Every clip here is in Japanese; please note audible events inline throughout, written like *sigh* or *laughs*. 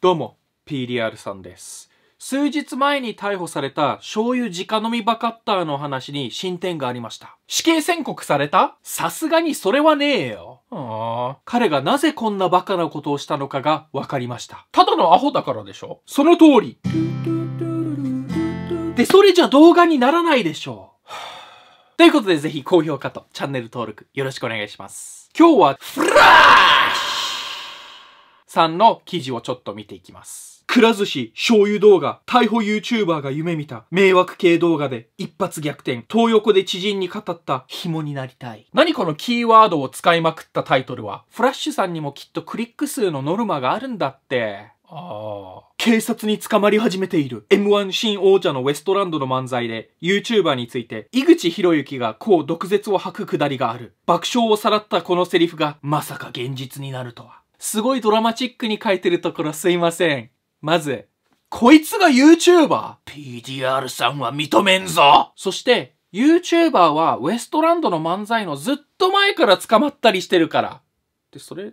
どうも、PDR さんです。数日前に逮捕された醤油直飲みバカッターの話に進展がありました。死刑宣告されたさすがにそれはねえよ。あん。彼がなぜこんなバカなことをしたのかがわかりました。ただのアホだからでしょその通り。で、それじゃ動画にならないでしょということで、ぜひ高評価とチャンネル登録よろしくお願いします。今日は、フラッさんの記事をちょっと見ていきます。くら寿司、醤油動画、逮捕 YouTuber が夢見た、迷惑系動画で一発逆転、東横で知人に語った紐になりたい。何このキーワードを使いまくったタイトルは、フラッシュさんにもきっとクリック数のノルマがあるんだって。警察に捕まり始めている M1 新王者のウエストランドの漫才で YouTuber について井口博之がこう毒舌を吐くくだりがある爆笑をさらったこのセリフがまさか現実になるとはすごいドラマチックに書いてるところすいませんまずこいつが YouTuber?PDR さんは認めんぞそして YouTuber はウエストランドの漫才のずっと前から捕まったりしてるからでそれ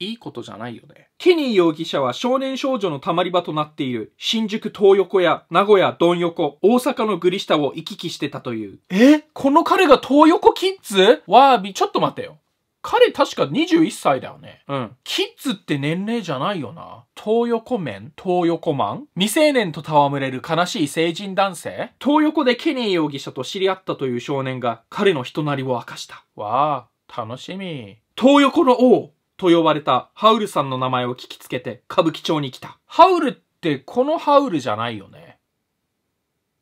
いいことじゃないよね。ケニー容疑者は少年少女のたまり場となっている新宿東横や名古屋ドン横、大阪のグリ下を行き来してたという。えこの彼が東横キッズわーび、ちょっと待ってよ。彼確か21歳だよね。うん。キッズって年齢じゃないよな。東横面東横マン未成年と戯れる悲しい成人男性東横でケニー容疑者と知り合ったという少年が彼の人なりを明かした。わあ、楽しみ。東横の王、と呼ばれたハウルさんの名前を聞きつけて歌舞伎町に来た。ハウルってこのハウルじゃないよね。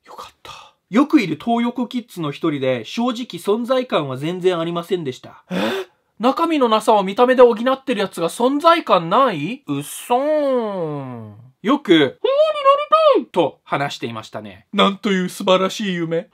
よかった。よくいる東横キッズの一人で正直存在感は全然ありませんでした。え中身のなさを見た目で補ってるやつが存在感ないうっそーん。よく、と話していましたね。なんという素晴らしい夢。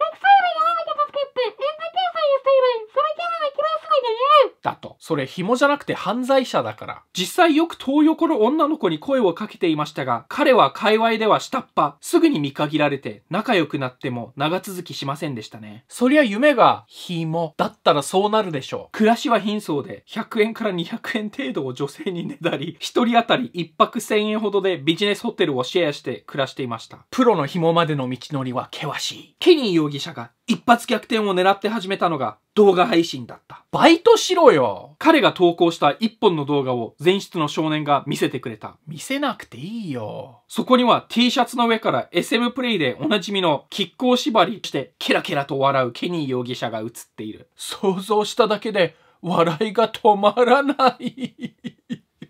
それ紐じゃなくて犯罪者だから。実際よく遠横の女の子に声をかけていましたが、彼は界隈では下っ端、すぐに見限られて、仲良くなっても長続きしませんでしたね。そりゃ夢が紐だったらそうなるでしょう。暮らしは貧相で、100円から200円程度を女性にねだり、1人当たり1泊1000円ほどでビジネスホテルをシェアして暮らしていました。プロの紐までの道のりは険しい。ケニー容疑者が一発逆転を狙って始めたのが動画配信だった。バイトしろよ彼が投稿した一本の動画を前室の少年が見せてくれた。見せなくていいよ。そこには T シャツの上から SM プレイでおなじみの亀甲縛りしてケラケラと笑うケニー容疑者が映っている。想像しただけで笑いが止まらない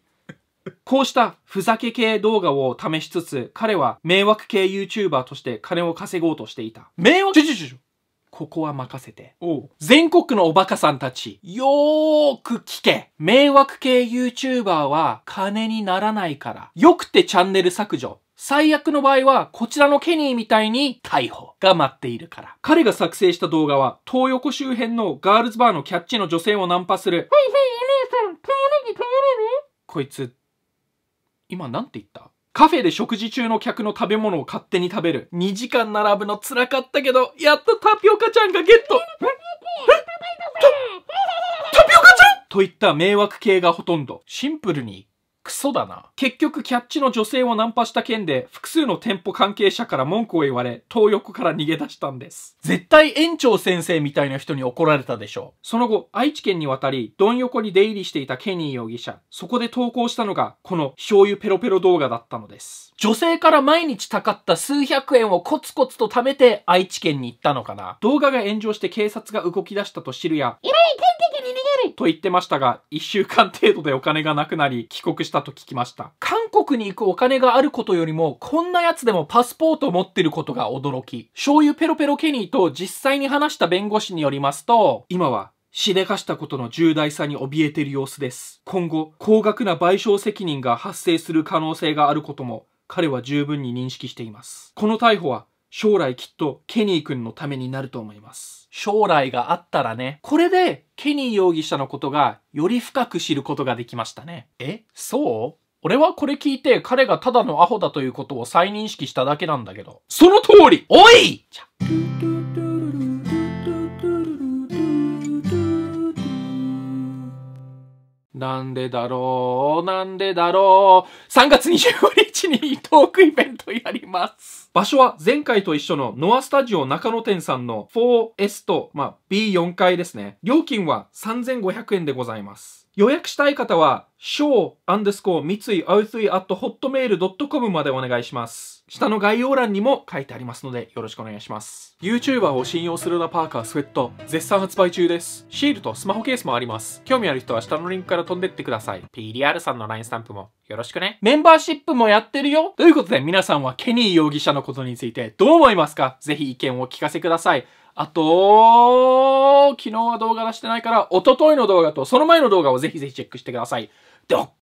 *laughs* こうしたふざけ系動画を試しつつ、彼は迷惑系 YouTuber として金を稼ごうとしていた。迷惑ちょちょちょここは任せて。全国のおバカさんたち、よーく聞け迷惑系 YouTuber は金にならないから、よくてチャンネル削除。最悪の場合は、こちらのケニーみたいに逮捕が待っているから。彼が作成した動画は、東横周辺のガールズバーのキャッチの女性をナンパする。はいはい、姉さん、玉ねぎ食べれるこいつ、今なんて言ったカフェで食事中の客の食べ物を勝手に食べる。2時間並ぶの辛かったけど、やっとタピオカちゃんがゲット。タピオカちゃんといった迷惑系がほとんど。シンプルにクソだな。結局キャッチの女性をナンパした件で複数の店舗関係者から文句を言われ、東横から逃げ出したんです。絶対園長先生みたいな人に怒られたでしょう。その後、愛知県に渡り、ドン横に出入りしていたケニー容疑者。そこで投稿したのが、この醤油ペロペロ動画だったのです。女性から毎日たかった数百円をコツコツと貯めて愛知県に行ったのかな。動画が炎上して警察が動き出したと知るや、今行と言ってましたが、1週間程度でお金がなくなり、帰国したと聞きました。韓国に行くお金があることよりも、こんなやつでもパスポートを持ってることが驚き。醤油ペロペロケニーと実際に話した弁護士によりますと、今はしでかしたことの重大さに怯えている様子です。今後、高額な賠償責任が発生する可能性があることも、彼は十分に認識しています。この逮捕は、将来きっとケニー君のためになると思います。将来があったらね。これでケニー容疑者のことがより深く知ることができましたね。えそう俺はこれ聞いて彼がただのアホだということを再認識しただけなんだけど。その通りおいじゃ。なんでだろう、なんでだろう。3月25日にトークイベントやります。場所は前回と一緒のノアスタジオ中野店さんの 4S と、まあ、B4 階ですね。料金は3500円でございます。予約したい方は、show アンダースコー三井 o 3 at hotmail.com までお願いします。下の概要欄にも書いてありますのでよろしくお願いします。YouTuber を信用するなパーカースウェット、絶賛発売中です。シールとスマホケースもあります。興味ある人は下のリンクから飛んでってください。PDR さんの LINE スタンプもよろしくね。メンバーシップもやってるよということで皆さんはケニー容疑者のことについてどう思いますかぜひ意見をお聞かせください。あと、昨日は動画出してないから、おとといの動画とその前の動画をぜひぜひチェックしてください。ドッ